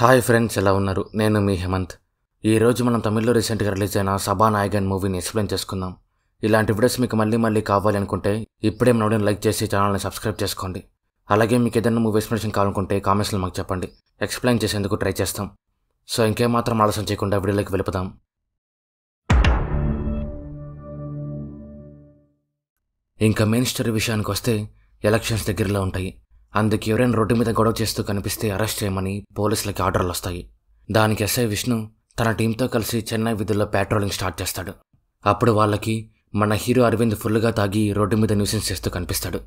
hi friends ఎలా ఉన్నారు నేను మీ హేమంత్ ఈరోజు మనం తమిళ్లో రీసెంట్గా రిలీజ్ అయిన సభానాయగన్ మూవీని ఎక్స్ప్లెయిన్ చేసుకుందాం ఇలాంటి వీడియోస్ మీకు మళ్ళీ మళ్ళీ కావాలి అనుకుంటే ఇప్పుడే మన లైక్ చేసి ఛానల్ని సబ్స్క్రైబ్ చేసుకోండి అలాగే మీకు ఏదైనా మూవీ ఎక్స్ప్లెనేషన్ కావాలనుకుంటే కామెంట్స్లో మాకు చెప్పండి ఎక్స్ప్లెయిన్ చేసేందుకు ట్రై చేస్తాం సో ఇంకేమాత్రం ఆలస్యం చేయకుండా వీడియోలోకి వెళ్ళిపోదాం ఇంకా మెయిన్ స్టోరీ విషయానికి వస్తే ఎలక్షన్స్ దగ్గరలో ఉంటాయి అందుకు ఎవరైనా రోడ్డు మీద గొడవ చేస్తూ కనిపిస్తే అరెస్ట్ చేయమని పోలీసులకి ఆర్డర్లు వస్తాయి దానికి ఎస్ఐ విష్ణు తన టీంతో కలిసి చెన్నై విధుల్లో పెట్రోలింగ్ స్టార్ట్ చేస్తాడు అప్పుడు వాళ్ళకి మన హీరో అరవింద్ ఫుల్గా తాగి రోడ్డు మీద న్యూసెన్స్ చేస్తూ కనిపిస్తాడు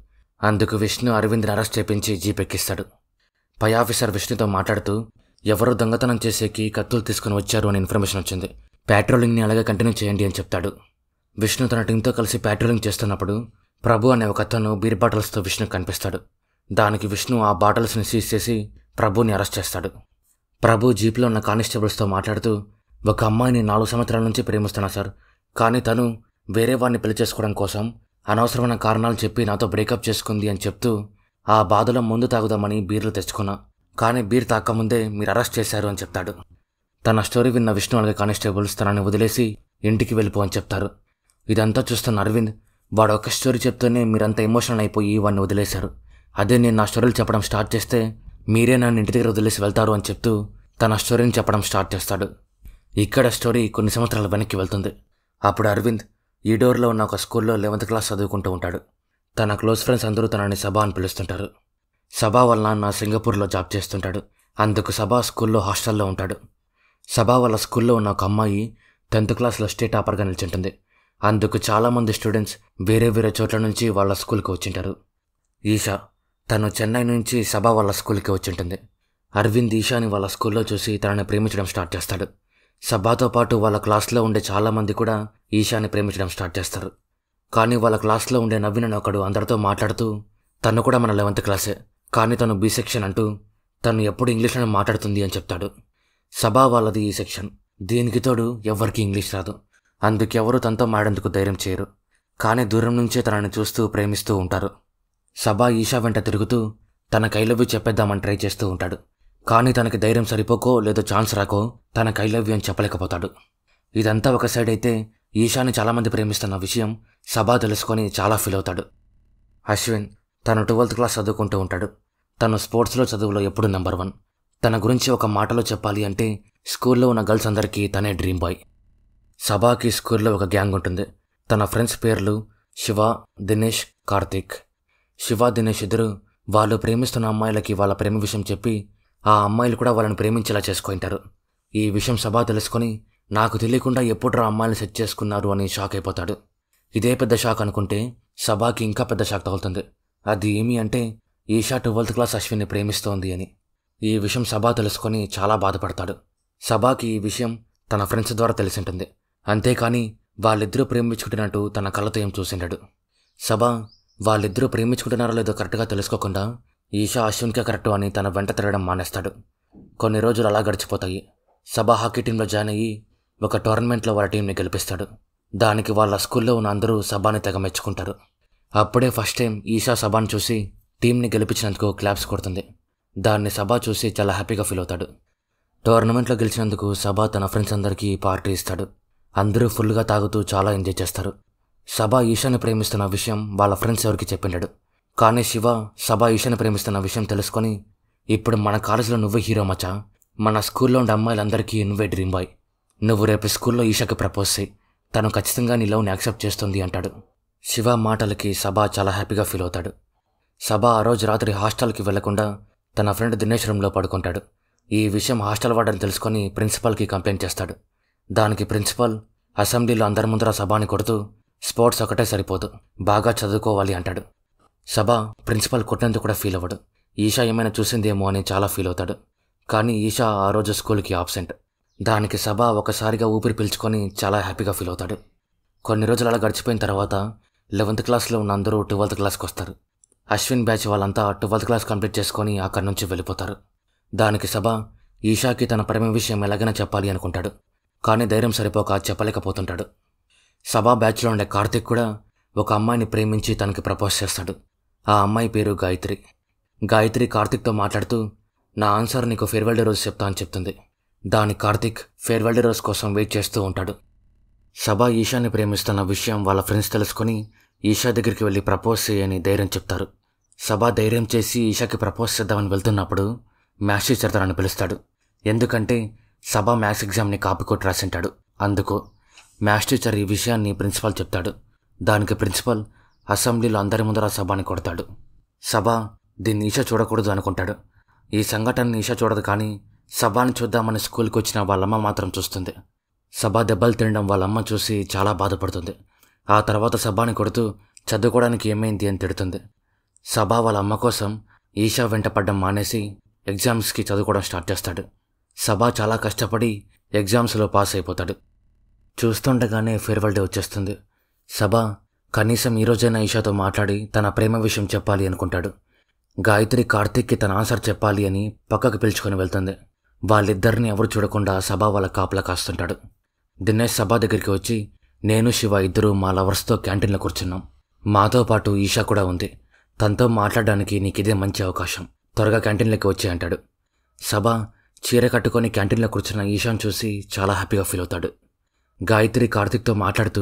అందుకు విష్ణు అరవింద్ని అరెస్ట్ చేపించి జీప్ ఎక్కిస్తాడు పై ఆఫీసర్ విష్ణుతో మాట్లాడుతూ ఎవరు దొంగతనం చేసేకి కత్తులు తీసుకుని వచ్చారు అని ఇన్ఫర్మేషన్ వచ్చింది ప్యాట్రోలింగ్ని అలాగే కంటిన్యూ చేయండి అని చెప్తాడు విష్ణు తన టీంతో కలిసి ప్యాట్రోలింగ్ చేస్తున్నప్పుడు ప్రభు అనే ఒక అతను బీర్ బాటిల్స్తో విష్ణు కనిపిస్తాడు దానికి విష్ణు ఆ బాటిల్స్ని సీజ్ చేసి ప్రభుని అరెస్ట్ చేస్తాడు ప్రభు జీప్లో ఉన్న కానిస్టేబుల్స్తో మాట్లాడుతూ ఒక అమ్మాయిని నాలుగు సంవత్సరాల నుంచి ప్రేమిస్తున్నా సార్ కానీ తను వేరే వాడిని పెళ్లి చేసుకోవడం కోసం అనవసరమైన కారణాలు చెప్పి నాతో బ్రేకప్ చేసుకుంది అని చెప్తూ ఆ బాధలో ముందు తాగుదామని బీర్లు తెచ్చుకున్నా కానీ బీర్ తాకముందే మీరు అరెస్ట్ చేశారు అని చెప్తాడు తన స్టోరీ విన్న విష్ణు అలాగే కానిస్టేబుల్స్ తనని వదిలేసి ఇంటికి వెళ్ళిపో అని చెప్తారు ఇదంతా చూస్తున్న అరవింద్ వాడు ఒక స్టోరీ చెప్తూనే మీరంతా ఎమోషనల్ అయిపోయి వాడిని వదిలేశారు అదే నేను నా స్టోరీలు చెప్పడం స్టార్ట్ చేస్తే మీరే నన్ను ఇంటి దగ్గర వదిలేసి వెళ్తారు అని చెప్తూ తన స్టోరీని చెప్పడం స్టార్ట్ చేస్తాడు ఇక్కడ స్టోరీ కొన్ని సంవత్సరాల వెనక్కి వెళ్తుంది అప్పుడు అరవింద్ ఈ డోర్లో ఉన్న ఒక స్కూల్లో లెవెంత్ క్లాస్ చదువుకుంటూ ఉంటాడు తన క్లోజ్ ఫ్రెండ్స్ అందరూ తనని సభా అని పిలుస్తుంటారు సభా వల్ల నా సింగపూర్లో జాబ్ చేస్తుంటాడు అందుకు సభా స్కూల్లో హాస్టల్లో ఉంటాడు సభా వాళ్ళ స్కూల్లో ఉన్న ఒక అమ్మాయి టెన్త్ క్లాస్లో స్టేట్ టాపర్గా నిల్చుంటుంది అందుకు చాలామంది స్టూడెంట్స్ వేరే వేరే చోట్ల నుంచి వాళ్ళ స్కూల్కి వచ్చింటారు ఈషా తను చెన్నై నుంచి సభ వాళ్ళ స్కూల్కి వచ్చింటుంది అరవింద్ ఈషాని వాళ్ళ స్కూల్లో చూసి తనని ప్రేమించడం స్టార్ట్ చేస్తాడు సభాతో పాటు వాళ్ళ క్లాస్లో ఉండే చాలామంది కూడా ఈషాని ప్రేమించడం స్టార్ట్ చేస్తారు కానీ వాళ్ళ క్లాస్లో ఉండే నవ్విన ఒకడు అందరితో మాట్లాడుతూ తను కూడా మన లెవెంత్ క్లాసే కానీ తను బి సెక్షన్ అంటూ తను ఎప్పుడు ఇంగ్లీష్లోనే మాట్లాడుతుంది అని చెప్తాడు సభా వాళ్ళది ఈ సెక్షన్ దీనికి తోడు ఎవరికి ఇంగ్లీష్ రాదు అందుకెవరూ తనతో మాడేందుకు ధైర్యం చేయరు కానీ దూరం నుంచే తనని చూస్తూ ప్రేమిస్తూ ఉంటారు సభా ఈషా వెంట తిరుగుతూ తన కైలవ్యం చెప్పేద్దామని ట్రై చేస్తూ ఉంటాడు కానీ తనకి ధైర్యం సరిపోకో లేదో ఛాన్స్ రాకో తన కైలవ్యం చెప్పలేకపోతాడు ఇదంతా ఒక సైడ్ అయితే ఈషాని చాలామంది ప్రేమిస్తున్న విషయం సభా తెలుసుకొని చాలా ఫీల్ అవుతాడు అశ్విన్ తను ట్వెల్త్ క్లాస్ చదువుకుంటూ ఉంటాడు తను స్పోర్ట్స్లో చదువులో ఎప్పుడు నెంబర్ వన్ తన గురించి ఒక మాటలో చెప్పాలి అంటే స్కూల్లో ఉన్న గర్ల్స్ అందరికీ తనే డ్రీమ్ బాయ్ సభాకి స్కూల్లో ఒక గ్యాంగ్ ఉంటుంది తన ఫ్రెండ్స్ పేర్లు శివ దినేష్ కార్తిక్ శివ దినేష్ ఇద్దరు వాళ్ళు ప్రేమిస్తున్న అమ్మాయిలకి వాళ్ళ ప్రేమ విషయం చెప్పి ఆ అమ్మాయిలు కూడా వాళ్ళని ప్రేమించేలా చేసుకుంటారు ఈ విషయం సభ తెలుసుకొని నాకు తెలియకుండా రా అమ్మాయిని సెట్ చేసుకున్నారు అని షాక్ అయిపోతాడు ఇదే పెద్ద షాక్ అనుకుంటే సభాకి ఇంకా పెద్ద షాక్ తగులుతుంది అది ఏమి అంటే ఈషా ట్వెల్త్ క్లాస్ అశ్విని ప్రేమిస్తోంది అని ఈ విషయం సభ తెలుసుకొని చాలా బాధపడతాడు సభాకి ఈ విషయం తన ఫ్రెండ్స్ ద్వారా తెలిసింటుంది అంతేకాని వాళ్ళిద్దరూ ప్రేమించుకుంటున్నట్టు తన కళ్ళతో ఏం చూసిండడు సభ వాళ్ళిద్దరూ ప్రేమించుకుంటున్నారో లేదో కరెక్ట్గా తెలుసుకోకుండా ఈషా అశ్విన్కే కరెక్ట్ అని తన వెంట తిరగడం మానేస్తాడు కొన్ని రోజులు అలా గడిచిపోతాయి సభా హాకీ టీంలో జాయిన్ అయ్యి ఒక టోర్నమెంట్లో వాళ్ళ టీంని గెలిపిస్తాడు దానికి వాళ్ళ స్కూల్లో ఉన్న అందరూ సభాని తెగ మెచ్చుకుంటారు అప్పుడే ఫస్ట్ టైం ఈషా సభాని చూసి టీంని గెలిపించినందుకు క్లాప్స్ కొడుతుంది దాన్ని సభా చూసి చాలా హ్యాపీగా ఫీల్ అవుతాడు టోర్నమెంట్లో గెలిచినందుకు సభా తన ఫ్రెండ్స్ అందరికీ పార్టీ ఇస్తాడు అందరూ ఫుల్గా తాగుతూ చాలా ఎంజాయ్ చేస్తారు సభ ఈశాని ప్రేమిస్తున్న విషయం వాళ్ళ ఫ్రెండ్స్ ఎవరికి చెప్పిండడు కానీ శివ సభ ఈశాని ప్రేమిస్తున్న విషయం తెలుసుకొని ఇప్పుడు మన కాలేజీలో నువ్వే హీరో మచా మన స్కూల్లో ఉండే అమ్మాయిలందరికీ నువ్వే డ్రీమ్ బాయ్ నువ్వు రేపు స్కూల్లో ఈషాకి ప్రపోజ్ చేయి తను ఖచ్చితంగా నీ లవ్ని యాక్సెప్ట్ చేస్తుంది అంటాడు శివ మాటలకి సభ చాలా హ్యాపీగా ఫీల్ అవుతాడు సభ ఆ రోజు రాత్రి హాస్టల్కి వెళ్లకుండా తన ఫ్రెండ్ దినేష్ రూమ్లో పడుకుంటాడు ఈ విషయం హాస్టల్ వాడని తెలుసుకొని ప్రిన్సిపాల్కి కంప్లైంట్ చేస్తాడు దానికి ప్రిన్సిపాల్ అసెంబ్లీలో అందరి ముందర సభాని కొడుతూ స్పోర్ట్స్ ఒకటే సరిపోదు బాగా చదువుకోవాలి అంటాడు సభా ప్రిన్సిపల్ కొట్టినందుకు కూడా ఫీల్ అవ్వడు ఈషా ఏమైనా చూసిందేమో అని చాలా ఫీల్ అవుతాడు కానీ ఈషా ఆ రోజు స్కూల్కి ఆబ్సెంట్ దానికి సభ ఒకసారిగా ఊపిరి పీల్చుకొని చాలా హ్యాపీగా ఫీల్ అవుతాడు కొన్ని రోజులు అలా గడిచిపోయిన తర్వాత లెవెంత్ క్లాస్లో ఉన్న అందరూ ట్వెల్త్ క్లాస్కి వస్తారు అశ్విన్ బ్యాచ్ వాళ్ళంతా ట్వెల్త్ క్లాస్ కంప్లీట్ చేసుకొని అక్కడి నుంచి వెళ్ళిపోతారు దానికి సభ ఈషాకి తన ప్రేమ విషయం ఎలాగైనా చెప్పాలి అనుకుంటాడు కానీ ధైర్యం సరిపోక చెప్పలేకపోతుంటాడు సభా బ్యాచ్లో ఉండే కార్తిక్ కూడా ఒక అమ్మాయిని ప్రేమించి తనకి ప్రపోజ్ చేస్తాడు ఆ అమ్మాయి పేరు గాయత్రి గాయత్రి కార్తిక్తో మాట్లాడుతూ నా ఆన్సర్ నీకు ఫేర్వెల్ డే రోజు చెప్తా అని చెప్తుంది దాని కార్తిక్ ఫేర్వెల్ డే రోజు కోసం వెయిట్ చేస్తూ ఉంటాడు సభా ఈషాని ప్రేమిస్తున్న విషయం వాళ్ళ ఫ్రెండ్స్ తెలుసుకుని ఈషా దగ్గరికి వెళ్ళి ప్రపోజ్ చేయని ధైర్యం చెప్తారు సభా ధైర్యం చేసి ఈషాకి ప్రపోజ్ చేద్దామని వెళ్తున్నప్పుడు మ్యాథ్స్ టీచర్ తనని పిలుస్తాడు ఎందుకంటే సభా మ్యాథ్స్ ఎగ్జామ్ని కాపీ కొట్టి రాసింటాడు అందుకు మ్యాథ్స్ టీచర్ ఈ విషయాన్ని ప్రిన్సిపాల్ చెప్తాడు దానికి ప్రిన్సిపాల్ అసెంబ్లీలో అందరి ముందర సభాని కొడతాడు సభ దీన్ని ఈష చూడకూడదు అనుకుంటాడు ఈ సంఘటనని ఈష చూడదు కానీ సభాని చూద్దామని స్కూల్కి వచ్చిన వాళ్ళమ్మ మాత్రం చూస్తుంది సభ దెబ్బలు తినడం వాళ్ళమ్మ చూసి చాలా బాధపడుతుంది ఆ తర్వాత సభాని కొడుతూ చదువుకోవడానికి ఏమైంది అని తిడుతుంది సభ వాళ్ళ అమ్మ కోసం ఈషా వెంట పడ్డం మానేసి ఎగ్జామ్స్కి చదువుకోవడం స్టార్ట్ చేస్తాడు సభ చాలా కష్టపడి ఎగ్జామ్స్లో పాస్ అయిపోతాడు చూస్తుండగానే ఫేర్వెల్ డే వచ్చేస్తుంది సభ కనీసం ఈరోజైనా ఈషాతో మాట్లాడి తన ప్రేమ విషయం చెప్పాలి అనుకుంటాడు గాయత్రి కార్తీక్కి తన ఆన్సర్ చెప్పాలి అని పక్కకు పిలుచుకొని వెళ్తుంది వాళ్ళిద్దరిని ఎవరు చూడకుండా సభ వాళ్ళ కాపలా కాస్తుంటాడు దినేష్ సభ దగ్గరికి వచ్చి నేను శివ ఇద్దరు మా లవర్స్తో క్యాంటీన్లో కూర్చున్నాం మాతో పాటు ఈషా కూడా ఉంది తనతో మాట్లాడడానికి నీకు ఇదే మంచి అవకాశం త్వరగా క్యాంటీన్లోకి వచ్చే అంటాడు సభ చీర కట్టుకొని క్యాంటీన్లో కూర్చున్న ఈషాను చూసి చాలా హ్యాపీగా ఫీల్ అవుతాడు గాయత్రి కార్తిక్తో మాట్లాడుతూ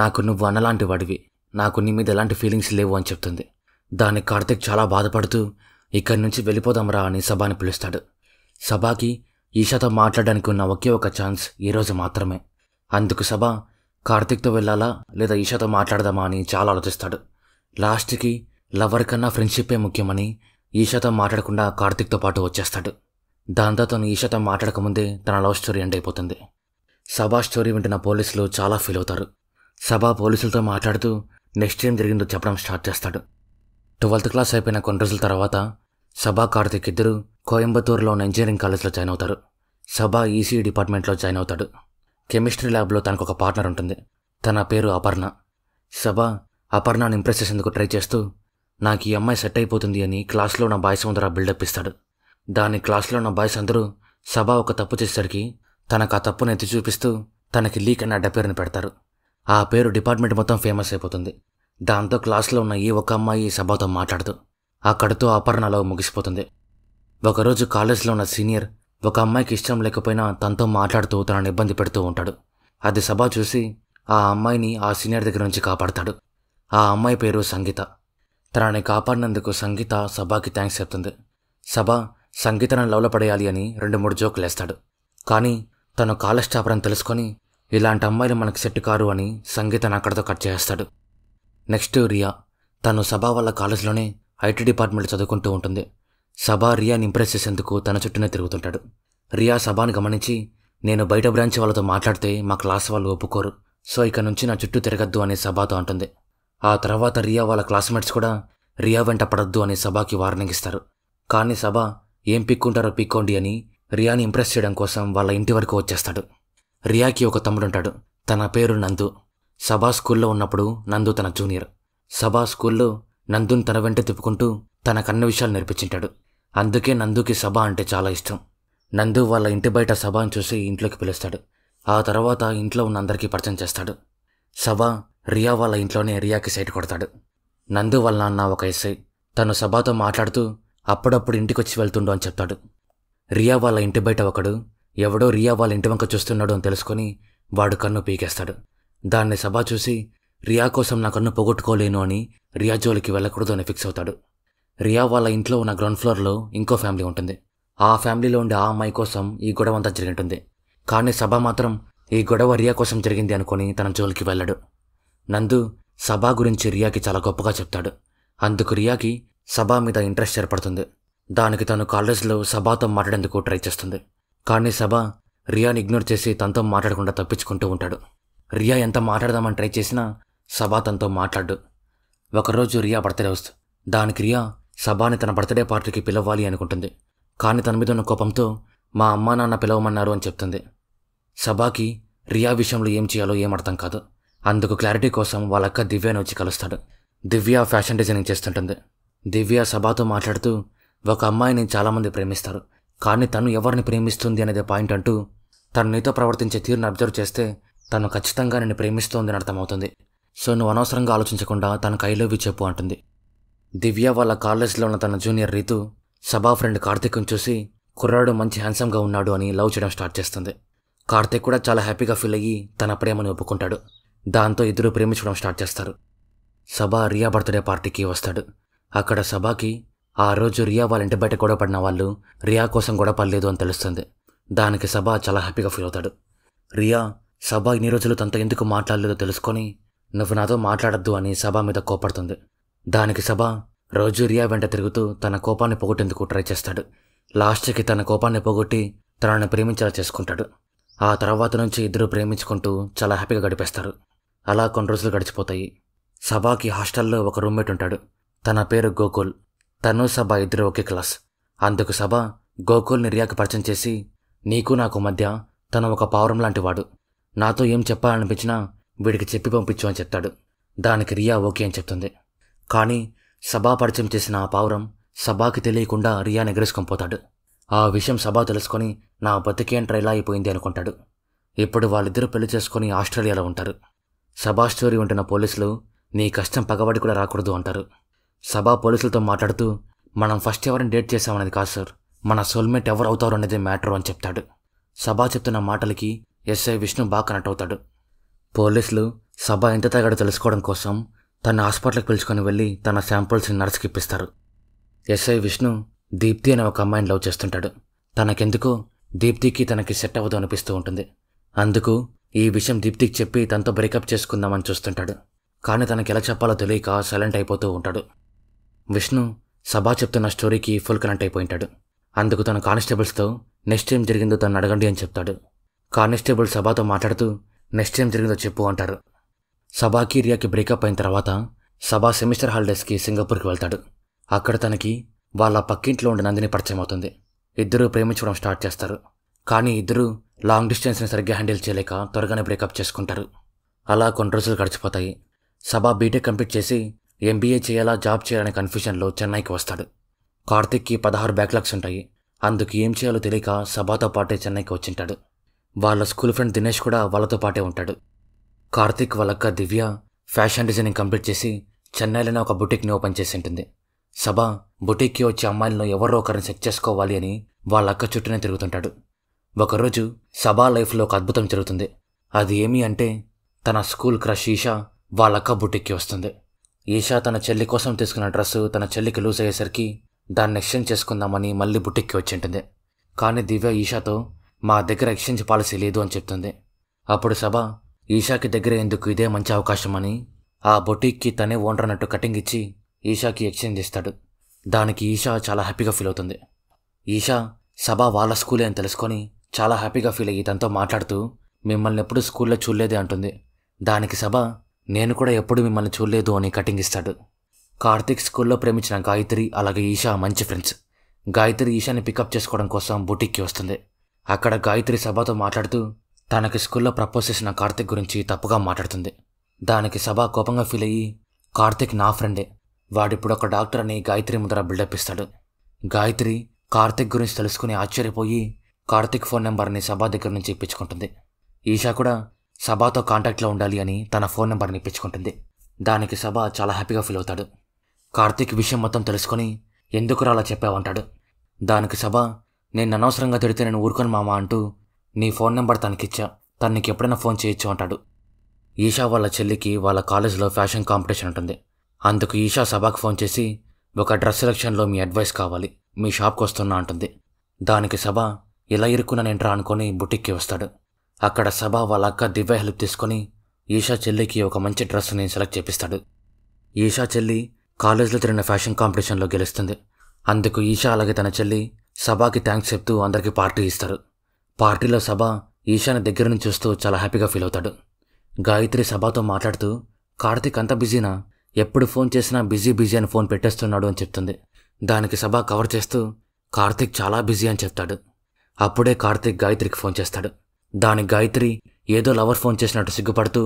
నాకు నువ్వు అన్నలాంటి వాడివి నాకు నీ మీద ఎలాంటి ఫీలింగ్స్ లేవు అని చెప్తుంది దాన్ని కార్తిక్ చాలా బాధపడుతూ ఇక్కడి నుంచి వెళ్ళిపోదాంరా అని సభాని పిలుస్తాడు సభాకి ఈషాతో మాట్లాడడానికి ఉన్న ఒకే ఒక ఛాన్స్ ఈరోజు మాత్రమే అందుకు సభ కార్తిక్తో వెళ్ళాలా లేదా ఈషాతో మాట్లాడదామా అని చాలా ఆలోచిస్తాడు లాస్ట్కి లవర్ కన్నా ఫ్రెండ్షిప్పే ముఖ్యమని ఈషాతో మాట్లాడకుండా కార్తిక్తో పాటు వచ్చేస్తాడు దాంతో తను ఈషాతో మాట్లాడకముందే తన లవ్ స్టోరీ ఎండ్ అయిపోతుంది సభా స్టోరీ వింటున్న పోలీసులు చాలా ఫీల్ అవుతారు సభా పోలీసులతో మాట్లాడుతూ నెక్స్ట్ ఏం జరిగిందో చెప్పడం స్టార్ట్ చేస్తాడు ట్వెల్త్ క్లాస్ అయిపోయిన కొన్ని రోజుల తర్వాత సభా కార్తిక్ ఇద్దరు కోయంబత్తూరులో ఉన్న ఇంజనీరింగ్ కాలేజ్లో జాయిన్ అవుతారు సభా ఈసీ డిపార్ట్మెంట్లో జాయిన్ అవుతాడు కెమిస్ట్రీ ల్యాబ్లో తనకు ఒక పార్ట్నర్ ఉంటుంది తన పేరు అపర్ణ సభ అపర్ణను ఇంప్రెస్ చేసేందుకు ట్రై చేస్తూ నాకు ఈ అమ్మాయి సెట్ అయిపోతుంది అని క్లాస్లో ఉన్న బాయ్స్ ముందర బిల్డప్ ఇస్తాడు దాని క్లాస్లో ఉన్న బాయ్స్ అందరూ సభ ఒక తప్పు చేసేసరికి తనకు ఆ తప్పును ఎత్తి చూపిస్తూ తనకి లీక్ అని అడ్డ పేరుని పెడతారు ఆ పేరు డిపార్ట్మెంట్ మొత్తం ఫేమస్ అయిపోతుంది దాంతో క్లాస్లో ఉన్న ఈ ఒక అమ్మాయి సభతో మాట్లాడదు అక్కడితో అపర్ణలో ముగిసిపోతుంది ఒకరోజు కాలేజ్లో ఉన్న సీనియర్ ఒక అమ్మాయికి ఇష్టం లేకపోయినా తనతో మాట్లాడుతూ తనను ఇబ్బంది పెడుతూ ఉంటాడు అది సభ చూసి ఆ అమ్మాయిని ఆ సీనియర్ దగ్గర నుంచి కాపాడతాడు ఆ అమ్మాయి పేరు సంగీత తనని కాపాడినందుకు సంగీత సభాకి థ్యాంక్స్ చెప్తుంది సభ సంగీతను లవ్లపడేయాలి అని రెండు మూడు జోకులు వేస్తాడు కానీ తను కాలస్టాపరని తెలుసుకొని ఇలాంటి అమ్మాయిలు మనకు సెట్ కారు అని సంగీతను అక్కడితో కట్ చేస్తాడు నెక్స్ట్ రియా తను సభా వాళ్ళ కాలేజీలోనే ఐటీ డిపార్ట్మెంట్ చదువుకుంటూ ఉంటుంది సభా రియాని ఇంప్రెస్ చేసేందుకు తన చుట్టూనే తిరుగుతుంటాడు రియా సభాని గమనించి నేను బయట బ్రాంచ్ వాళ్ళతో మాట్లాడితే మా క్లాస్ వాళ్ళు ఒప్పుకోరు సో ఇక నుంచి నా చుట్టూ తిరగద్దు అనే సభాతో అంటుంది ఆ తర్వాత రియా వాళ్ళ క్లాస్మేట్స్ కూడా రియా వెంట పడద్దు అనే సభాకి వార్నింగ్ ఇస్తారు కానీ సభ ఏం పిక్కుంటారో పిక్కోండి అని రియాని ఇంప్రెస్ చేయడం కోసం వాళ్ళ ఇంటి వరకు వచ్చేస్తాడు రియాకి ఒక తమ్ముడుంటాడు తన పేరు నందు సభా స్కూల్లో ఉన్నప్పుడు నందు తన జూనియర్ సభా స్కూల్లో నందుని తన వెంట తిప్పుకుంటూ తన కన్న విషయాలు నేర్పించింటాడు అందుకే నందుకి సభ అంటే చాలా ఇష్టం నందు వాళ్ళ ఇంటి బయట సభాను చూసి ఇంట్లోకి పిలుస్తాడు ఆ తర్వాత ఇంట్లో ఉన్న అందరికీ పరిచయం చేస్తాడు సభ రియా వాళ్ళ ఇంట్లోనే రియాకి సైట్ కొడతాడు నందు వాళ్ళ నాన్న ఒక ఎస్ఐ తను సభాతో మాట్లాడుతూ అప్పుడప్పుడు ఇంటికి వచ్చి వెళ్తుండో అని చెప్తాడు రియా వాళ్ళ ఇంటి బయట ఒకడు ఎవడో రియా వాళ్ళ ఇంటి వంక చూస్తున్నాడు అని తెలుసుకొని వాడు కన్ను పీకేస్తాడు దాన్ని సభా చూసి రియా కోసం నా కన్ను పోగొట్టుకోలేను అని రియా జోలికి వెళ్ళకూడదు అని ఫిక్స్ అవుతాడు రియా వాళ్ళ ఇంట్లో ఉన్న గ్రౌండ్ ఫ్లోర్లో ఇంకో ఫ్యామిలీ ఉంటుంది ఆ ఫ్యామిలీలో ఉండే ఆ అమ్మాయి కోసం ఈ గొడవ అంతా జరిగింటుంది కానీ సభ మాత్రం ఈ గొడవ రియా కోసం జరిగింది అనుకుని తన జోలికి వెళ్ళాడు నందు సభా గురించి రియాకి చాలా గొప్పగా చెప్తాడు అందుకు రియాకి సభా మీద ఇంట్రెస్ట్ ఏర్పడుతుంది దానికి తను కాలేజ్లో సభాతో మాట్లాడేందుకు ట్రై చేస్తుంది కానీ సభ రియాని ఇగ్నోర్ చేసి తనతో మాట్లాడకుండా తప్పించుకుంటూ ఉంటాడు రియా ఎంత మాట్లాడదామని ట్రై చేసినా సభా తనతో మాట్లాడు ఒకరోజు రియా బర్త్డే వస్తుంది దానికి రియా సభాని తన బర్త్డే పార్టీకి పిలవాలి అనుకుంటుంది కానీ తన మీద ఉన్న కోపంతో మా అమ్మా నాన్న పిలవమన్నారు అని చెప్తుంది సభాకి రియా విషయంలో ఏం చేయాలో ఏం అర్థం కాదు అందుకు క్లారిటీ కోసం వాళ్ళక్క అక్క దివ్యను వచ్చి కలుస్తాడు దివ్య ఫ్యాషన్ డిజైనింగ్ చేస్తుంటుంది దివ్య సభాతో మాట్లాడుతూ ఒక అమ్మాయిని చాలామంది ప్రేమిస్తారు కానీ తను ఎవరిని ప్రేమిస్తుంది అనేది పాయింట్ అంటూ తను నీతో ప్రవర్తించే తీరును అబ్జర్వ్ చేస్తే తను ఖచ్చితంగా నిన్ను ప్రేమిస్తోందని అర్థమవుతుంది సో నువ్వు అనవసరంగా ఆలోచించకుండా తన కైలోవి చెప్పు అంటుంది దివ్య వాళ్ళ కాలేజ్లో ఉన్న తన జూనియర్ రీతు సభా ఫ్రెండ్ కార్తీక్ను చూసి కుర్రాడు మంచి హ్యాండ్సమ్గా ఉన్నాడు అని లవ్ చేయడం స్టార్ట్ చేస్తుంది కార్తిక్ కూడా చాలా హ్యాపీగా ఫీల్ అయ్యి తన ప్రేమను ఒప్పుకుంటాడు దాంతో ఇద్దరు ప్రేమించడం స్టార్ట్ చేస్తారు సభా రియా బర్త్డే పార్టీకి వస్తాడు అక్కడ సభాకి ఆ రోజు రియా వాళ్ళ ఇంటి బయట గొడవ పడిన వాళ్ళు రియా కోసం గొడవ పడలేదు అని తెలుస్తుంది దానికి సభా చాలా హ్యాపీగా ఫీల్ అవుతాడు రియా సభా ఇన్ని రోజులు తనతో ఎందుకు మాట్లాడలేదో తెలుసుకొని నువ్వు నాతో మాట్లాడద్దు అని సభా మీద కోపడుతుంది దానికి సభ రోజు రియా వెంట తిరుగుతూ తన కోపాన్ని పోగొట్టేందుకు ట్రై చేస్తాడు లాస్ట్కి తన కోపాన్ని పోగొట్టి తనను ప్రేమించేలా చేసుకుంటాడు ఆ తర్వాత నుంచి ఇద్దరు ప్రేమించుకుంటూ చాలా హ్యాపీగా గడిపేస్తారు అలా కొన్ని రోజులు గడిచిపోతాయి సభాకి హాస్టల్లో ఒక రూమ్మేట్ ఉంటాడు తన పేరు గోకుల్ తను సభ ఇద్దరు ఒకే క్లాస్ అందుకు సభ గోకుల్ని రియాకు పరిచయం చేసి నీకు నాకు మధ్య తను ఒక పావురం లాంటి వాడు నాతో ఏం చెప్పాలనిపించినా వీడికి చెప్పి పంపించు అని చెప్తాడు దానికి రియా ఓకే అని చెప్తుంది కానీ సభా పరిచయం చేసిన ఆ పావురం సభాకి తెలియకుండా రియా ఎగరేసుకొని పోతాడు ఆ విషయం సభా తెలుసుకొని నా బతికేంట్రా ఇలా అయిపోయింది అనుకుంటాడు ఇప్పుడు వాళ్ళిద్దరూ పెళ్లి చేసుకొని ఆస్ట్రేలియాలో ఉంటారు సభా స్టోరీ ఉంటున్న పోలీసులు నీ కష్టం పగబడి కూడా రాకూడదు అంటారు సభా పోలీసులతో మాట్లాడుతూ మనం ఫస్ట్ ఎవరిని డేట్ చేశామనేది కాదు సార్ మన సోల్మేట్ ఎవరు అవుతారు అనేది మ్యాటర్ అని చెప్తాడు సభా చెప్తున్న మాటలకి ఎస్ఐ విష్ణు బాగా కనెక్ట్ అవుతాడు పోలీసులు సభ ఎంత తగాడో తెలుసుకోవడం కోసం తన హాస్పిటల్కి పిలుచుకొని వెళ్ళి తన శాంపుల్స్ని నర్స్కి ఇప్పిస్తారు ఎస్ఐ విష్ణు దీప్తి అనే ఒక అమ్మాయిని లవ్ చేస్తుంటాడు తనకెందుకో దీప్తికి తనకి సెట్ అవ్వదు అనిపిస్తూ ఉంటుంది అందుకు ఈ విషయం దీప్తికి చెప్పి తనతో బ్రేకప్ చేసుకుందామని చూస్తుంటాడు కానీ తనకి ఎలా చెప్పాలో తెలియక సైలెంట్ అయిపోతూ ఉంటాడు విష్ణు సభా చెప్తున్న స్టోరీకి ఫుల్ కనెక్ట్ అయిపోయింటాడు అందుకు తన కానిస్టేబుల్స్తో నెక్స్ట్ ఏం జరిగిందో తను అడగండి అని చెప్తాడు కానిస్టేబుల్ సభాతో మాట్లాడుతూ నెక్స్ట్ ఏం జరిగిందో చెప్పు అంటారు సభాకి రియాకి బ్రేకప్ అయిన తర్వాత సభా సెమిస్టర్ హాలిడేస్కి సింగపూర్కి వెళ్తాడు అక్కడ తనకి వాళ్ళ పక్కింట్లో ఉండే నందిని పరిచయం అవుతుంది ఇద్దరూ ప్రేమించడం స్టార్ట్ చేస్తారు కానీ ఇద్దరూ లాంగ్ డిస్టెన్స్ని సరిగ్గా హ్యాండిల్ చేయలేక త్వరగానే బ్రేకప్ చేసుకుంటారు అలా కొన్ని రోజులు గడిచిపోతాయి సభా బీటెక్ కంప్లీట్ చేసి ఎంబీఏ చేయాలా జాబ్ చేయాలనే కన్ఫ్యూషన్లో చెన్నైకి వస్తాడు కార్తిక్కి పదహారు బ్యాక్లాగ్స్ ఉంటాయి అందుకు ఏం చేయాలో తెలియక సభాతో పాటే చెన్నైకి వచ్చింటాడు వాళ్ళ స్కూల్ ఫ్రెండ్ దినేష్ కూడా వాళ్ళతో పాటే ఉంటాడు కార్తిక్ వాళ్ళక్క దివ్య ఫ్యాషన్ డిజైనింగ్ కంప్లీట్ చేసి చెన్నైలోనే ఒక బుటిక్ని ఓపెన్ చేసి ఉంటుంది సభ బుటిక్కి వచ్చే అమ్మాయిలను ఎవరో ఒకరిని సెట్ చేసుకోవాలి అని వాళ్ళక్క చుట్టూనే తిరుగుతుంటాడు ఒకరోజు సభా లైఫ్లో ఒక అద్భుతం జరుగుతుంది అది ఏమి అంటే తన స్కూల్ క్రష్ ఈషా వాళ్ళక్క బుటిక్కి వస్తుంది ఈషా తన చెల్లి కోసం తీసుకున్న డ్రెస్సు తన చెల్లికి లూజ్ అయ్యేసరికి దాన్ని ఎక్స్చేంజ్ చేసుకుందామని మళ్ళీ బుటిక్కి వచ్చింటుంది కానీ దివ్య ఈషాతో మా దగ్గర ఎక్స్చేంజ్ పాలసీ లేదు అని చెప్తుంది అప్పుడు సభ ఈషాకి దగ్గర ఎందుకు ఇదే మంచి అవకాశం అని ఆ బొటిక్కి తనే ఓనర్ అన్నట్టు కటింగ్ ఇచ్చి ఈషాకి ఎక్స్చేంజ్ ఇస్తాడు దానికి ఈషా చాలా హ్యాపీగా ఫీల్ అవుతుంది ఈషా సభ వాళ్ళ స్కూలే అని తెలుసుకొని చాలా హ్యాపీగా ఫీల్ అయ్యి తనతో మాట్లాడుతూ మిమ్మల్ని ఎప్పుడు స్కూల్లో చూడలేదే అంటుంది దానికి సభ నేను కూడా ఎప్పుడు మిమ్మల్ని చూడలేదు అని కటింగ్ ఇస్తాడు కార్తీక్ స్కూల్లో ప్రేమించిన గాయత్రి అలాగే ఈషా మంచి ఫ్రెండ్స్ గాయత్రి ఈషాని పికప్ చేసుకోవడం కోసం బుటిక్కి వస్తుంది అక్కడ గాయత్రి సభతో మాట్లాడుతూ తనకి స్కూల్లో ప్రపోజ్ చేసిన కార్తిక్ గురించి తప్పుగా మాట్లాడుతుంది దానికి సభ కోపంగా ఫీల్ అయ్యి కార్తిక్ నా ఫ్రెండే వాడిప్పుడు ఒక డాక్టర్ అని గాయత్రి ముద్ర బిల్డప్ ఇస్తాడు గాయత్రి కార్తిక్ గురించి తెలుసుకుని ఆశ్చర్యపోయి కార్తిక్ ఫోన్ నెంబర్ని సభ దగ్గర నుంచి ఇప్పించుకుంటుంది ఈషా కూడా సభాతో కాంటాక్ట్లో ఉండాలి అని తన ఫోన్ నెంబర్ని ఇప్పించుకుంటుంది దానికి సభ చాలా హ్యాపీగా ఫీల్ అవుతాడు కార్తీక్ విషయం మొత్తం తెలుసుకొని ఎందుకురా అలా చెప్పావంటాడు దానికి సభ నేను అనవసరంగా తిడితే నేను ఊరుకొని మామ అంటూ నీ ఫోన్ నెంబర్ తనకిచ్చా తనకి ఎప్పుడైనా ఫోన్ చేయొచ్చు అంటాడు ఈషా వాళ్ళ చెల్లికి వాళ్ళ కాలేజీలో ఫ్యాషన్ కాంపిటీషన్ ఉంటుంది అందుకు ఈషా సభకు ఫోన్ చేసి ఒక డ్రెస్ సెలక్షన్లో మీ అడ్వైస్ కావాలి మీ షాప్కి వస్తున్నా అంటుంది దానికి సభ ఇలా ఇరుక్కున్నానేంట్రా అనుకొని బుటిక్కి వస్తాడు అక్కడ సభ వాళ్ళ అక్క దివ్య హెల్ప్ తీసుకొని ఈషా చెల్లికి ఒక మంచి డ్రెస్ని సెలెక్ట్ చేపిస్తాడు ఈషా చెల్లి కాలేజ్లో తిరిగిన ఫ్యాషన్ కాంపిటీషన్లో గెలుస్తుంది అందుకు ఈషా అలాగే తన చెల్లి సభాకి థ్యాంక్స్ చెప్తూ అందరికీ పార్టీ ఇస్తారు పార్టీలో సభ ఈశాని దగ్గర నుంచి చూస్తూ చాలా హ్యాపీగా ఫీల్ అవుతాడు గాయత్రి సభతో మాట్లాడుతూ కార్తీక్ అంత బిజీనా ఎప్పుడు ఫోన్ చేసినా బిజీ బిజీ అని ఫోన్ పెట్టేస్తున్నాడు అని చెప్తుంది దానికి సభ కవర్ చేస్తూ కార్తీక్ చాలా బిజీ అని చెప్తాడు అప్పుడే కార్తీక్ గాయత్రికి ఫోన్ చేస్తాడు దాని గాయత్రి ఏదో లవర్ ఫోన్ చేసినట్టు సిగ్గుపడుతూ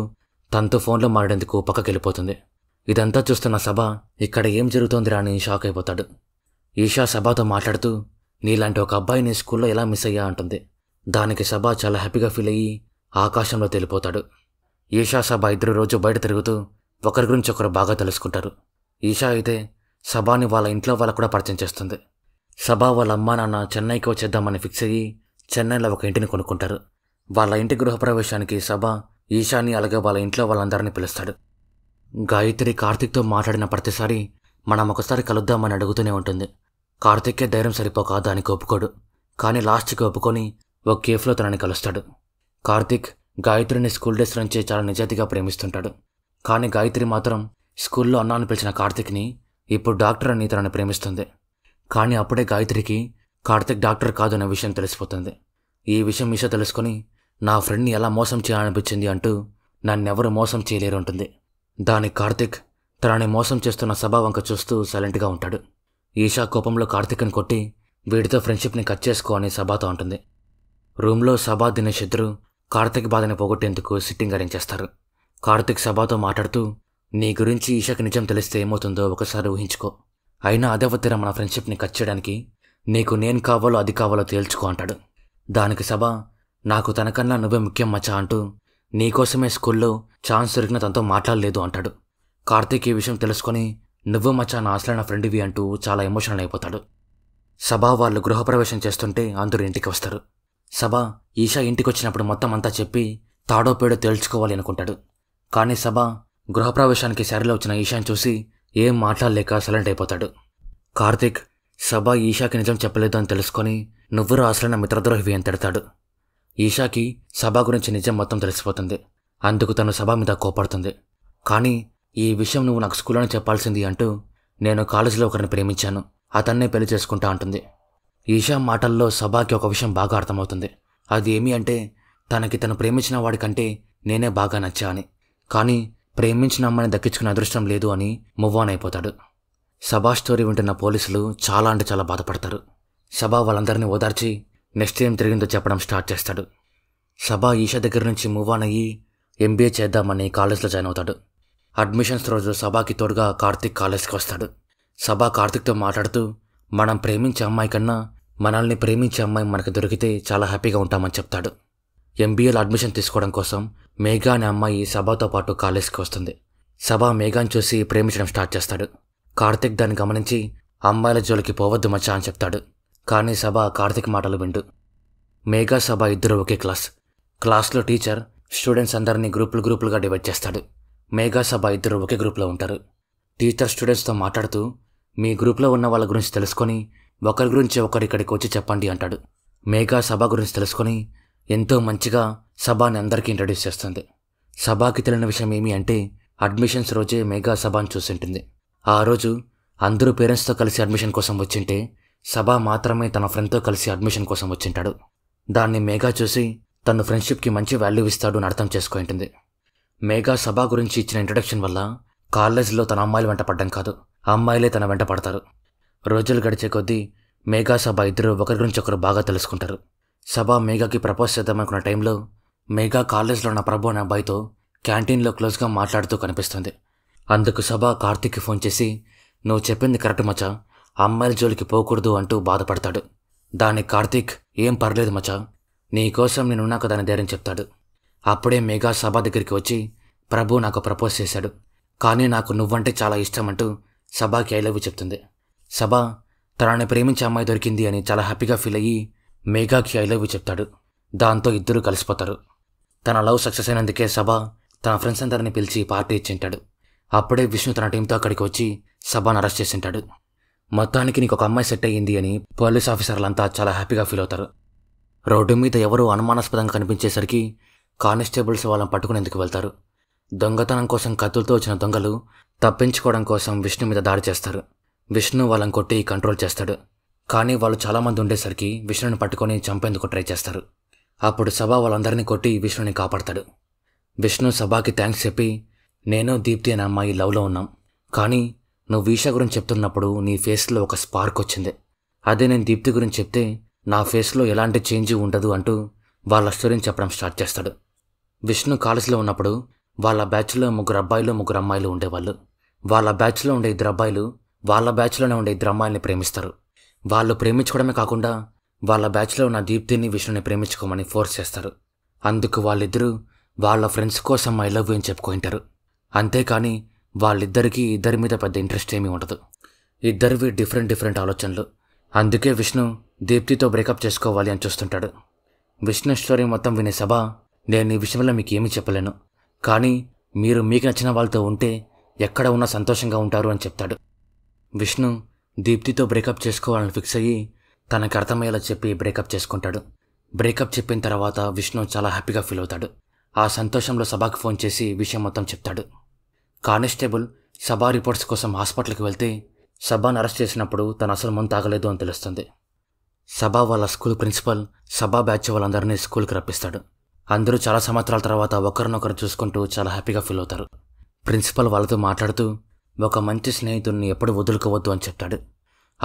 తనతో ఫోన్లో మాడేందుకు పక్కకెళ్ళిపోతుంది ఇదంతా చూస్తున్న సభ ఇక్కడ ఏం జరుగుతోందిరా అని షాక్ అయిపోతాడు ఈషా సభతో మాట్లాడుతూ నీలాంటి ఒక అబ్బాయిని స్కూల్లో ఎలా మిస్ అయ్యా అంటుంది దానికి సభ చాలా హ్యాపీగా ఫీల్ అయ్యి ఆకాశంలో తెలిపోతాడు ఈషా సభ ఇద్దరు రోజు బయట తిరుగుతూ ఒకరి గురించి ఒకరు బాగా తెలుసుకుంటారు ఈషా అయితే సభాని వాళ్ళ ఇంట్లో వాళ్ళకు కూడా పరిచయం చేస్తుంది సభ వాళ్ళ అమ్మా నాన్న చెన్నైకి వచ్చేద్దామని ఫిక్స్ అయ్యి చెన్నైలో ఒక ఇంటిని కొనుక్కుంటారు వాళ్ళ ఇంటి గృహప్రవేశానికి సభ ఈశాని అలాగే వాళ్ళ ఇంట్లో వాళ్ళందరినీ పిలుస్తాడు గాయత్రి కార్తిక్తో మాట్లాడిన ప్రతిసారి మనం ఒకసారి కలుద్దామని అడుగుతూనే ఉంటుంది కార్తిక్కే ధైర్యం సరిపోక దానికి ఒప్పుకోడు కానీ లాస్ట్కి ఒప్పుకొని ఒక కేఫ్లో తనని కలుస్తాడు కార్తిక్ గాయత్రిని స్కూల్ డేస్ నుంచి చాలా నిజాతిగా ప్రేమిస్తుంటాడు కానీ గాయత్రి మాత్రం స్కూల్లో అన్నాను పిలిచిన కార్తిక్ని ఇప్పుడు డాక్టర్ అని తనని ప్రేమిస్తుంది కానీ అప్పుడే గాయత్రికి కార్తిక్ డాక్టర్ కాదు అనే విషయం తెలిసిపోతుంది ఈ విషయం మీషో తెలుసుకొని నా ఫ్రెండ్ని ఎలా మోసం చేయాలనిపించింది అంటూ నన్నెవరు మోసం చేయలేరు ఉంటుంది దాని కార్తిక్ తనని మోసం చేస్తున్న సభ వంక చూస్తూ సైలెంట్గా ఉంటాడు ఈషా కోపంలో కార్తిక్ని కొట్టి వీడితో ఫ్రెండ్షిప్ని కట్ చేసుకో అని సభాతో ఉంటుంది రూమ్లో సభా దినేష్ ఇద్దరు కార్తిక్ బాధని పోగొట్టేందుకు సిట్టింగ్ అరేంజ్ చేస్తారు కార్తిక్ సభాతో మాట్లాడుతూ నీ గురించి ఈషాకి నిజం తెలిస్తే ఏమవుతుందో ఒకసారి ఊహించుకో అయినా అదేవతీర మన ఫ్రెండ్షిప్ని కట్ చేయడానికి నీకు నేను కావాలో అది కావాలో తేల్చుకో అంటాడు దానికి సభ నాకు తనకన్నా నువ్వే ముఖ్యం మచ్చా అంటూ నీకోసమే స్కూల్లో ఛాన్స్ దొరికిన తనతో మాట్లాడలేదు అంటాడు కార్తీక్ ఈ విషయం తెలుసుకొని నువ్వు మచ్చా నా అసలైన ఫ్రెండ్వి అంటూ చాలా ఎమోషనల్ అయిపోతాడు సభ వాళ్ళు గృహప్రవేశం చేస్తుంటే అందరూ ఇంటికి వస్తారు సభ ఈషా ఇంటికి వచ్చినప్పుడు మొత్తం అంతా చెప్పి తాడోపేడో తేల్చుకోవాలి అనుకుంటాడు కానీ సభ గృహప్రవేశానికి శారీలో వచ్చిన ఈషాని చూసి ఏం మాట్లాడలేక సైలెంట్ అయిపోతాడు కార్తీక్ సభ ఈషాకి నిజం చెప్పలేదు అని తెలుసుకొని నువ్వురా అసలైన మిత్రద్రోహివి అని తిడతాడు ఈషాకి సభ గురించి నిజం మొత్తం తెలిసిపోతుంది అందుకు తను సభ మీద కోపడుతుంది కానీ ఈ విషయం నువ్వు నాకు స్కూల్లోనే చెప్పాల్సింది అంటూ నేను కాలేజీలో ఒకరిని ప్రేమించాను అతన్నే పెళ్లి చేసుకుంటా అంటుంది ఈషా మాటల్లో సభాకి ఒక విషయం బాగా అర్థమవుతుంది అది ఏమి అంటే తనకి తను ప్రేమించిన వాడికంటే నేనే బాగా నచ్చా అని కానీ ప్రేమించిన అమ్మని దక్కించుకునే అదృష్టం లేదు అని మూవ్ ఆన్ అయిపోతాడు సభా స్టోరీ వింటున్న పోలీసులు చాలా అంటే చాలా బాధపడతారు సభా వాళ్ళందరినీ ఓదార్చి నెక్స్ట్ ఏం జరిగిందో చెప్పడం స్టార్ట్ చేస్తాడు సభా ఈష దగ్గర నుంచి మూవ్ ఆన్ అయ్యి ఎంబీఏ చేద్దామని కాలేజ్లో జాయిన్ అవుతాడు అడ్మిషన్స్ రోజు సభాకి తోడుగా కార్తిక్ కాలేజ్కి వస్తాడు సభా కార్తిక్తో మాట్లాడుతూ మనం ప్రేమించే అమ్మాయి కన్నా మనల్ని ప్రేమించే అమ్మాయి మనకు దొరికితే చాలా హ్యాపీగా ఉంటామని చెప్తాడు ఎంబీఏలో అడ్మిషన్ తీసుకోవడం కోసం మేఘా అనే అమ్మాయి సభాతో పాటు కాలేజ్కి వస్తుంది సభ మేఘాని చూసి ప్రేమించడం స్టార్ట్ చేస్తాడు కార్తిక్ దాన్ని గమనించి అమ్మాయిల జోలికి పోవద్దు మచ్చా అని చెప్తాడు కానీ సభ కార్తిక్ మాటలు వింటూ మేఘా సభ ఇద్దరు ఒకే క్లాస్ క్లాస్లో టీచర్ స్టూడెంట్స్ అందరినీ గ్రూపులు గ్రూపులుగా డివైడ్ చేస్తాడు మేఘా సభ ఇద్దరు ఒకే గ్రూప్లో ఉంటారు టీచర్ స్టూడెంట్స్తో మాట్లాడుతూ మీ గ్రూప్లో ఉన్న వాళ్ళ గురించి తెలుసుకొని ఒకరి గురించి ఒకరి ఇక్కడికి వచ్చి చెప్పండి అంటాడు మేఘా సభ గురించి తెలుసుకొని ఎంతో మంచిగా సభాని అందరికీ ఇంట్రడ్యూస్ చేస్తుంది సభాకి తెలియని విషయం ఏమి అంటే అడ్మిషన్స్ రోజే మేఘా సభాని చూసింటుంది ఆ రోజు అందరూ పేరెంట్స్తో కలిసి అడ్మిషన్ కోసం వచ్చింటే సభా మాత్రమే తన ఫ్రెండ్తో కలిసి అడ్మిషన్ కోసం వచ్చింటాడు దాన్ని మేఘా చూసి తను ఫ్రెండ్షిప్కి మంచి వాల్యూ ఇస్తాడు అని అర్థం చేసుకుంటుంది మేఘా సభా గురించి ఇచ్చిన ఇంట్రడక్షన్ వల్ల కాలేజీలో తన అమ్మాయిలు వెంట పడ్డం కాదు అమ్మాయిలే తన వెంట పడతారు రోజులు గడిచే కొద్దీ మేఘా సభ ఇద్దరు ఒకరి గురించి ఒకరు బాగా తెలుసుకుంటారు సభ మేఘాకి ప్రపోజ్ చేద్దామనుకున్న టైంలో మేఘా కాలేజ్లో ఉన్న ప్రభు అనే అబ్బాయితో క్యాంటీన్లో క్లోజ్గా మాట్లాడుతూ కనిపిస్తుంది అందుకు సభ కార్తిక్కి ఫోన్ చేసి నువ్వు చెప్పింది కరెక్ట్ మచ్చా అమ్మాయిల జోలికి పోకూడదు అంటూ బాధపడతాడు దాన్ని కార్తీక్ ఏం పర్లేదు మచా నీకోసం నేనున్నాక దాని ధైర్యం చెప్తాడు అప్పుడే మెగా సభ దగ్గరికి వచ్చి ప్రభు నాకు ప్రపోజ్ చేశాడు కానీ నాకు నువ్వంటే చాలా ఇష్టం అంటూ సభాకి ఐ లవ్ చెప్తుంది సభ తనని ప్రేమించే అమ్మాయి దొరికింది అని చాలా హ్యాపీగా ఫీల్ అయ్యి మేఘాకి ఐ లవ్ చెప్తాడు దాంతో ఇద్దరూ కలిసిపోతారు తన లవ్ సక్సెస్ అయినందుకే సభ తన ఫ్రెండ్స్ అందరిని పిలిచి పార్టీ ఇచ్చింటాడు అప్పుడే విష్ణు తన టీంతో అక్కడికి వచ్చి సభను అరెస్ట్ చేసింటాడు మొత్తానికి నీకు ఒక అమ్మాయి సెట్ అయ్యింది అని పోలీస్ ఆఫీసర్లంతా చాలా హ్యాపీగా ఫీల్ అవుతారు రోడ్డు మీద ఎవరూ అనుమానాస్పదంగా కనిపించేసరికి కానిస్టేబుల్స్ వాళ్ళని పట్టుకునేందుకు వెళ్తారు దొంగతనం కోసం కత్తులతో వచ్చిన దొంగలు తప్పించుకోవడం కోసం విష్ణు మీద దాడి చేస్తారు విష్ణు వాళ్ళని కొట్టి కంట్రోల్ చేస్తాడు కానీ వాళ్ళు చాలామంది ఉండేసరికి విష్ణుని పట్టుకొని చంపేందుకు ట్రై చేస్తారు అప్పుడు సభ వాళ్ళందరినీ కొట్టి విష్ణుని కాపాడతాడు విష్ణు సభాకి థ్యాంక్స్ చెప్పి నేను దీప్తి అనే అమ్మాయి లవ్లో ఉన్నాం కానీ నువ్వు వీషా గురించి చెప్తున్నప్పుడు నీ ఫేస్లో ఒక స్పార్క్ వచ్చింది అదే నేను దీప్తి గురించి చెప్తే నా ఫేస్లో ఎలాంటి చేంజ్ ఉండదు అంటూ వాళ్ళ స్టోరీని చెప్పడం స్టార్ట్ చేస్తాడు విష్ణు కాలేజీలో ఉన్నప్పుడు వాళ్ళ బ్యాచ్లో ముగ్గురు అబ్బాయిలు ముగ్గురు అమ్మాయిలు ఉండేవాళ్ళు వాళ్ళ బ్యాచ్లో ఉండే ఇద్దరు అబ్బాయిలు వాళ్ళ బ్యాచ్లోనే ఉండే ఇద్దరు అమ్మాయిల్ని ప్రేమిస్తారు వాళ్ళు ప్రేమించుకోవడమే కాకుండా వాళ్ళ బ్యాచ్లో ఉన్న దీప్తిని విష్ణుని ప్రేమించుకోమని ఫోర్స్ చేస్తారు అందుకు వాళ్ళిద్దరూ వాళ్ళ ఫ్రెండ్స్ కోసం ఐ లవ్ అని చెప్పుకుంటారు అంతేకాని వాళ్ళిద్దరికీ ఇద్దరి మీద పెద్ద ఇంట్రెస్ట్ ఏమీ ఉండదు ఇద్దరివి డిఫరెంట్ డిఫరెంట్ ఆలోచనలు అందుకే విష్ణు దీప్తితో బ్రేకప్ చేసుకోవాలి అని చూస్తుంటాడు విష్ణుశ్వరి మొత్తం వినే సభ నేను ఈ విషయంలో మీకు ఏమీ చెప్పలేను కానీ మీరు మీకు నచ్చిన వాళ్ళతో ఉంటే ఎక్కడ ఉన్నా సంతోషంగా ఉంటారు అని చెప్తాడు విష్ణు దీప్తితో బ్రేకప్ చేసుకోవాలని ఫిక్స్ అయ్యి తనకు అర్థమయ్యేలా చెప్పి బ్రేకప్ చేసుకుంటాడు బ్రేకప్ చెప్పిన తర్వాత విష్ణు చాలా హ్యాపీగా ఫీల్ అవుతాడు ఆ సంతోషంలో సభాకు ఫోన్ చేసి విషయం మొత్తం చెప్తాడు కానిస్టేబుల్ సభా రిపోర్ట్స్ కోసం హాస్పిటల్కి వెళ్తే సభాను అరెస్ట్ చేసినప్పుడు తను అసలు మందు తాగలేదు అని తెలుస్తుంది సభా వాళ్ళ స్కూల్ ప్రిన్సిపల్ సభా బ్యాచ్ వాళ్ళందరినీ స్కూల్కి రప్పిస్తాడు అందరూ చాలా సంవత్సరాల తర్వాత ఒకరినొకరు చూసుకుంటూ చాలా హ్యాపీగా ఫీల్ అవుతారు ప్రిన్సిపల్ వాళ్ళతో మాట్లాడుతూ ఒక మంచి స్నేహితుడిని ఎప్పుడు వదులుకోవద్దు అని చెప్తాడు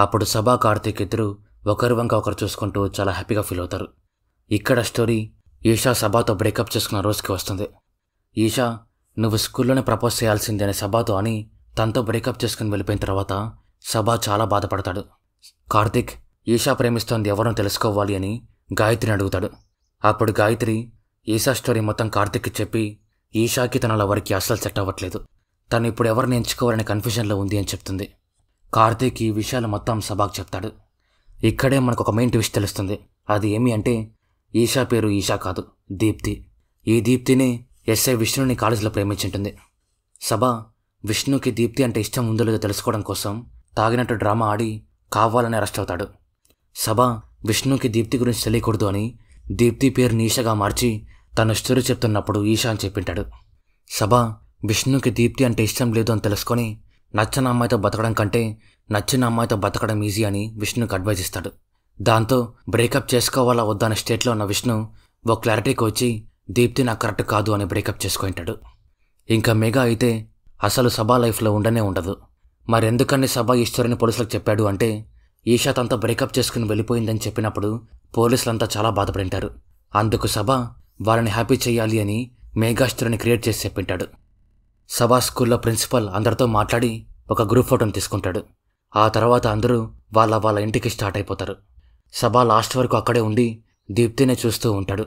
అప్పుడు సభా కార్తీక్ ఇద్దరు ఒకరి వంక ఒకరు చూసుకుంటూ చాలా హ్యాపీగా ఫీల్ అవుతారు ఇక్కడ స్టోరీ ఈషా సభాతో బ్రేకప్ చేసుకున్న రోజుకి వస్తుంది ఈషా నువ్వు స్కూల్లోనే ప్రపోజ్ చేయాల్సిందే అనే సభాతో అని తనతో బ్రేకప్ చేసుకుని వెళ్ళిపోయిన తర్వాత సభా చాలా బాధపడతాడు కార్తిక్ ఈషా ప్రేమిస్తోంది ఎవరో తెలుసుకోవాలి అని గాయత్రిని అడుగుతాడు అప్పుడు గాయత్రి ఈషా స్టోరీ మొత్తం కార్తిక్కి చెప్పి ఈషాకి తన లవర్కి అసలు సెట్ అవ్వట్లేదు తను ఇప్పుడు ఎవరిని ఎంచుకోవాలనే కన్ఫ్యూజన్లో ఉంది అని చెప్తుంది కార్తిక్ ఈ విషయాలు మొత్తం సభాకు చెప్తాడు ఇక్కడే మనకు ఒక మెయిన్ ట్విస్ట్ తెలుస్తుంది అది ఏమి అంటే ఈషా పేరు ఈషా కాదు దీప్తి ఈ దీప్తిని ఎస్ఐ విష్ణుని కాలేజీలో ప్రేమించుంటుంది సభ విష్ణుకి దీప్తి అంటే ఇష్టం ఉందో లేదో తెలుసుకోవడం కోసం తాగినట్టు డ్రామా ఆడి కావాలని అరెస్ట్ అవుతాడు సభ విష్ణుకి దీప్తి గురించి తెలియకూడదు అని దీప్తి పేరు నీషగా మార్చి తన స్టోరీ చెప్తున్నప్పుడు ఈషా అని చెప్పింటాడు సభ విష్ణుకి దీప్తి అంటే ఇష్టం లేదు అని తెలుసుకొని నచ్చని అమ్మాయితో బతకడం కంటే నచ్చిన అమ్మాయితో బతకడం ఈజీ అని విష్ణుకి అడ్వైజ్ ఇస్తాడు దాంతో బ్రేకప్ చేసుకోవాలా వద్దన్న స్టేట్లో ఉన్న విష్ణు ఓ క్లారిటీకి వచ్చి దీప్తి నాకు కరెక్ట్ కాదు అని బ్రేకప్ చేసుకుంటాడు ఇంకా మెగా అయితే అసలు సభా లైఫ్లో ఉండనే ఉండదు మరెందుకని సభా ఈశ్వరిని పోలీసులకు చెప్పాడు అంటే ఈషా తనతో బ్రేకప్ చేసుకుని వెళ్ళిపోయిందని చెప్పినప్పుడు పోలీసులంతా చాలా బాధపడింటారు అందుకు సభ వారిని హ్యాపీ చేయాలి అని మేఘాశ్వరుని క్రియేట్ చేసి చెప్పింటాడు సభా స్కూల్లో ప్రిన్సిపల్ అందరితో మాట్లాడి ఒక గ్రూప్ ఫోటోని తీసుకుంటాడు ఆ తర్వాత అందరూ వాళ్ళ వాళ్ళ ఇంటికి స్టార్ట్ అయిపోతారు సభ లాస్ట్ వరకు అక్కడే ఉండి దీప్తినే చూస్తూ ఉంటాడు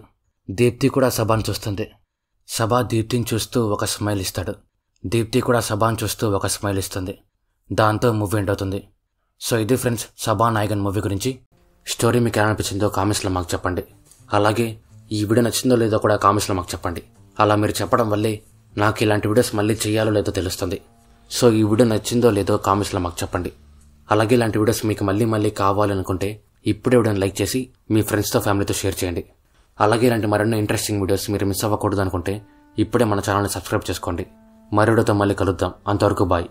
దీప్తి కూడా సభాను చూస్తుంది సభా దీప్తిని చూస్తూ ఒక స్మైల్ ఇస్తాడు దీప్తి కూడా సభాను చూస్తూ ఒక స్మైల్ ఇస్తుంది దాంతో మూవీ ఎండ్ అవుతుంది సో ఇది ఫ్రెండ్స్ సభా నాయకన్ మూవీ గురించి స్టోరీ మీకు ఎలా అనిపించిందో కామెంట్స్లో మాకు చెప్పండి అలాగే ఈ వీడియో నచ్చిందో లేదో కూడా కామెంట్స్లో మాకు చెప్పండి అలా మీరు చెప్పడం వల్లే నాకు ఇలాంటి వీడియోస్ మళ్ళీ చేయాలో లేదో తెలుస్తుంది సో ఈ వీడియో నచ్చిందో లేదో కామెంట్స్లో మాకు చెప్పండి అలాగే ఇలాంటి వీడియోస్ మీకు మళ్ళీ మళ్ళీ కావాలనుకుంటే ఇప్పుడే వీడియోని లైక్ చేసి మీ ఫ్రెండ్స్తో ఫ్యామిలీతో షేర్ చేయండి అలాగే ఇలాంటి మరెన్నో ఇంట్రెస్టింగ్ వీడియోస్ మీరు మిస్ అవ్వకూడదు అనుకుంటే ఇప్పుడే మన ఛానల్ని సబ్స్క్రైబ్ చేసుకోండి మరొకటితో మళ్ళీ కలుద్దాం అంతవరకు బాయ్